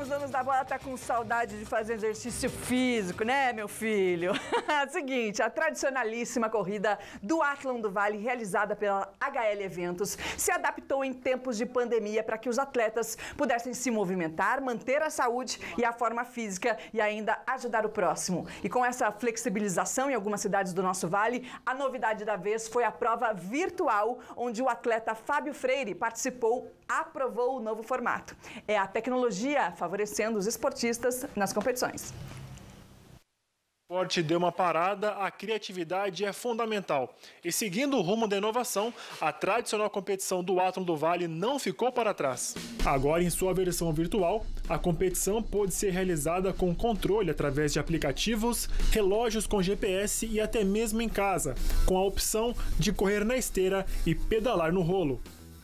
os donos da bola tá com saudade de fazer exercício físico, né, meu filho? Seguinte, a tradicionalíssima corrida do Atlon do Vale, realizada pela HL Eventos, se adaptou em tempos de pandemia para que os atletas pudessem se movimentar, manter a saúde e a forma física e ainda ajudar o próximo. E com essa flexibilização em algumas cidades do nosso vale, a novidade da vez foi a prova virtual, onde o atleta Fábio Freire participou aprovou o novo formato. É a tecnologia favorecendo os esportistas nas competições. O esporte deu uma parada, a criatividade é fundamental. E seguindo o rumo da inovação, a tradicional competição do Átomo do Vale não ficou para trás. Agora, em sua versão virtual, a competição pôde ser realizada com controle através de aplicativos, relógios com GPS e até mesmo em casa, com a opção de correr na esteira e pedalar no rolo.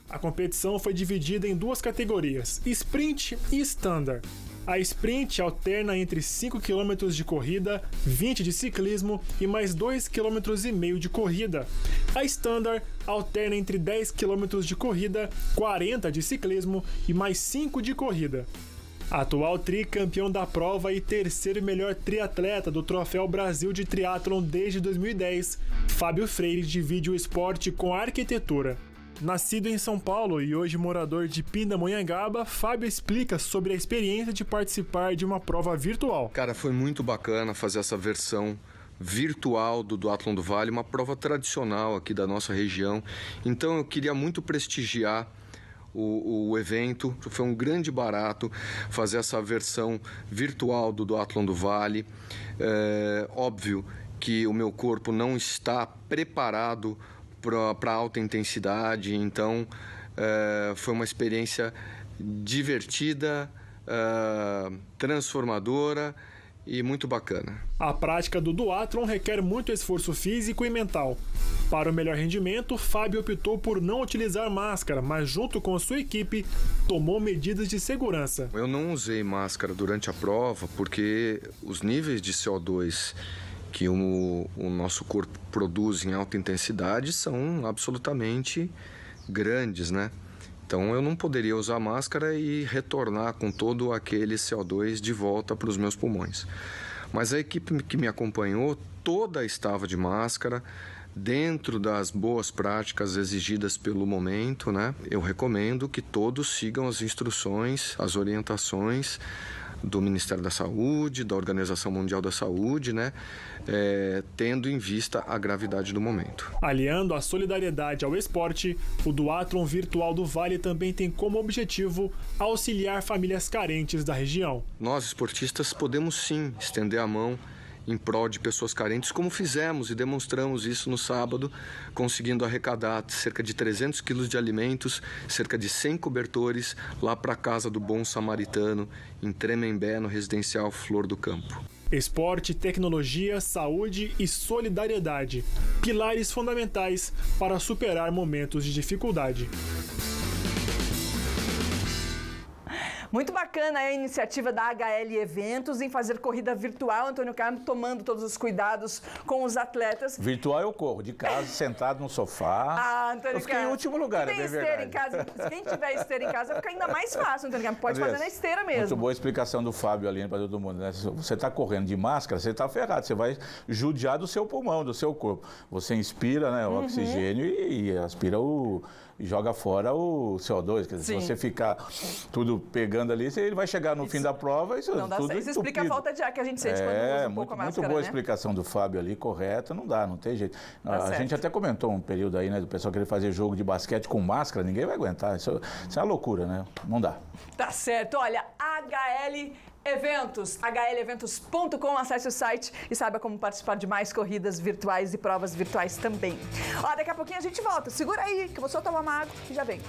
A competição foi dividida em duas categorias, sprint e standard. A sprint alterna entre 5 km de corrida, 20 de ciclismo e mais 2,5 km de corrida. A standard alterna entre 10 km de corrida, 40 de ciclismo e mais 5 de corrida. Atual tricampeão da prova e terceiro melhor triatleta do Troféu Brasil de Triatlon desde 2010, Fábio Freire divide o esporte com a arquitetura. Nascido em São Paulo e hoje morador de Pindamonhangaba, Fábio explica sobre a experiência de participar de uma prova virtual. Cara, foi muito bacana fazer essa versão virtual do Duatlon do Vale, uma prova tradicional aqui da nossa região. Então eu queria muito prestigiar o, o, evento. Foi um grande barato fazer essa versão virtual do Duatlon do Vale. É, óbvio que o meu corpo não está preparado para alta intensidade. Então, é, foi uma experiência divertida, é, transformadora e muito bacana. A prática do duatron requer muito esforço físico e mental. Para o melhor rendimento, Fábio optou por não utilizar máscara, mas junto com a sua equipe tomou medidas de segurança. Eu não usei máscara durante a prova porque os níveis de CO2 que o, o nosso corpo produz em alta intensidade são absolutamente grandes, né? Então eu não poderia usar máscara e retornar com todo aquele CO2 de volta para os meus pulmões. Mas a equipe que me acompanhou toda estava de máscara, Dentro das boas práticas exigidas pelo momento, né, eu recomendo que todos sigam as instruções, as orientações do Ministério da Saúde, da Organização Mundial da Saúde, né, é, tendo em vista a gravidade do momento. Aliando a solidariedade ao esporte, o duatron Virtual do Vale também tem como objetivo auxiliar famílias carentes da região. Nós, esportistas, podemos sim estender a mão em prol de pessoas carentes, como fizemos e demonstramos isso no sábado, conseguindo arrecadar cerca de 300 quilos de alimentos, cerca de 100 cobertores, lá para a casa do Bom Samaritano, em Tremembé, no residencial Flor do Campo. Esporte, tecnologia, saúde e solidariedade pilares fundamentais para superar momentos de dificuldade. Muito bacana a iniciativa da HL Eventos em fazer corrida virtual, Antônio Carmo, tomando todos os cuidados com os atletas. Virtual eu corro, de casa, sentado no sofá. Ah, Antônio eu fiquei Carmo. em último lugar, Quem é esteira em casa, quem tiver esteira em casa, fica ainda mais fácil, Antônio Carmo. Pode fazer na esteira mesmo. Muito boa explicação do Fábio ali para todo mundo, né? Você está correndo de máscara, você está ferrado, você vai judiar do seu pulmão, do seu corpo. Você inspira né, o uhum. oxigênio e, e aspira o. E joga fora o CO2. Quer dizer, se você ficar tudo pegando pegando ali, ele vai chegar no isso. fim da prova e isso não dá tudo Isso explica a falta de ar que a gente sente é, quando usa um muito, pouco a máscara, Muito boa né? explicação do Fábio ali, correta, não dá, não tem jeito. Tá a certo. gente até comentou um período aí, né, do pessoal querer fazer jogo de basquete com máscara, ninguém vai aguentar, isso, isso é uma loucura, né? Não dá. Tá certo, olha, HL Eventos, hleventos.com, acesse o site e saiba como participar de mais corridas virtuais e provas virtuais também. Ó, daqui a pouquinho a gente volta. Segura aí, que eu vou só tomar uma água e já vem.